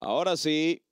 Ahora sí,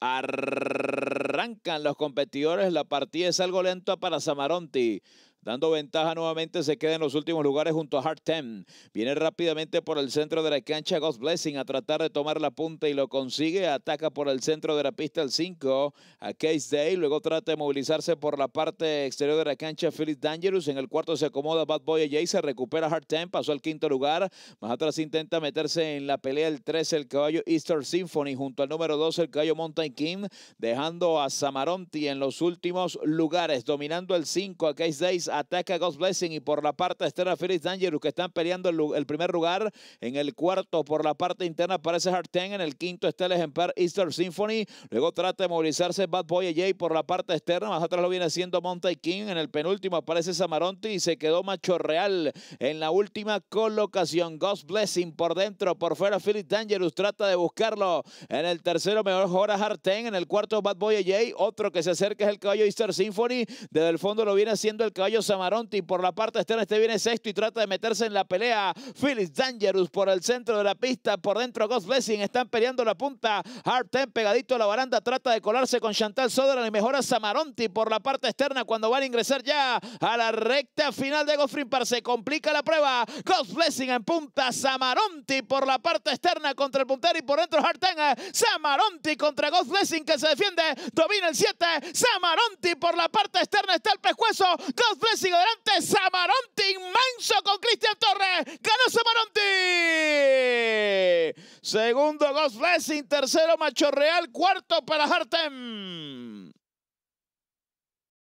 arrancan los competidores. La partida es algo lenta para Samaronti. Dando ventaja nuevamente se queda en los últimos lugares junto a Ten. Viene rápidamente por el centro de la cancha Ghost Blessing a tratar de tomar la punta y lo consigue. Ataca por el centro de la pista el 5 a Case Day. Luego trata de movilizarse por la parte exterior de la cancha Phyllis Dangerous. En el cuarto se acomoda Bad Boy Jay. Se recupera Ten. Pasó al quinto lugar. Más atrás intenta meterse en la pelea el 13 el caballo Easter Symphony junto al número 12 el caballo Mountain King. Dejando a Samaronti en los últimos lugares. Dominando el 5 a Case Day ataca a Ghost Blessing y por la parte externa Felix Dangerous que están peleando el, primer lugar. En el cuarto por la parte interna aparece Hard En el quinto está el ejemplar Easter Symphony. Luego trata de movilizarse Bad Boy AJ por la parte externa. Más atrás lo viene haciendo Montay King. En el penúltimo aparece Samaronti y se quedó Macho Real en la última colocación. Ghost Blessing por dentro, por fuera Felix Dangerous trata de buscarlo. En el tercero mejor Jora En el cuarto Bad Boy AJ... Otro que se acerca es el caballo Easter Symphony. Desde el fondo lo viene haciendo el caballo Samaronti por la parte externa. Este viene sexto y trata de meterse en la pelea. Phyllis Dangerous por el centro de la pista. Por dentro, Ghost Blessing. Están peleando la punta. Hard pegadito a la baranda. Trata de colarse con Chantal Soderan y mejora Samaronti por la parte externa cuando van a ingresar ya a la recta final de Goffrin Rimpar. Se complica la prueba. Ghost Blessing en punta. Samaronti por la parte externa contra el puntero y por dentro Hard eh, Samaronti contra Ghost Blessing que se defiende. Domina el 7. Samaronti por la parte externa está el pescuezo. Ghost pressing adelante. Samaronti inmenso con Cristian Torres. Ganó Samaronti. Segundo, Ghost Blessing. Tercero, Macho Real. Cuarto para Hartem.